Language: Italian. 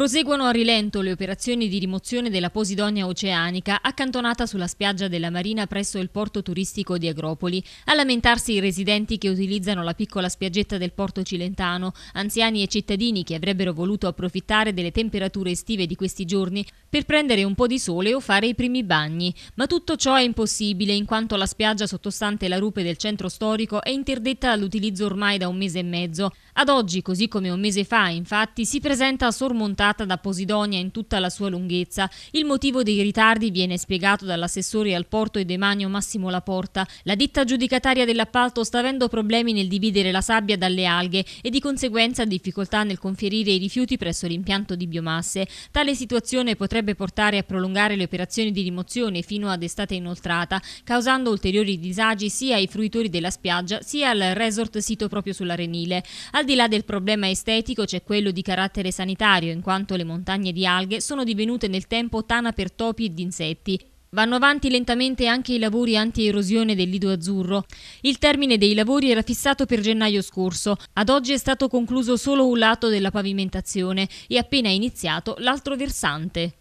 Proseguono a rilento le operazioni di rimozione della posidonia oceanica accantonata sulla spiaggia della Marina presso il porto turistico di Agropoli. A lamentarsi i residenti che utilizzano la piccola spiaggetta del porto cilentano, anziani e cittadini che avrebbero voluto approfittare delle temperature estive di questi giorni per prendere un po' di sole o fare i primi bagni. Ma tutto ciò è impossibile in quanto la spiaggia sottostante la rupe del centro storico è interdetta all'utilizzo ormai da un mese e mezzo. Ad oggi, così come un mese fa, infatti, si presenta a sormontare traversata da Posidonia in tutta la sua lunghezza. Il motivo dei ritardi viene spiegato dall'assessore al porto e demanio Massimo Laporta. La ditta giudicataria dell'appalto sta avendo problemi nel dividere la sabbia dalle alghe e di conseguenza difficoltà nel conferire i rifiuti presso l'impianto di biomasse. Tale situazione potrebbe portare a prolungare le operazioni di rimozione fino ad estate inoltrata, causando ulteriori disagi sia ai fruitori della spiaggia sia al resort sito proprio sull'Arenile. Al di là del problema estetico c'è quello di carattere sanitario, in quanto quanto le montagne di alghe sono divenute nel tempo tana per topi ed insetti. Vanno avanti lentamente anche i lavori anti-erosione del Lido Azzurro. Il termine dei lavori era fissato per gennaio scorso. Ad oggi è stato concluso solo un lato della pavimentazione e appena iniziato l'altro versante.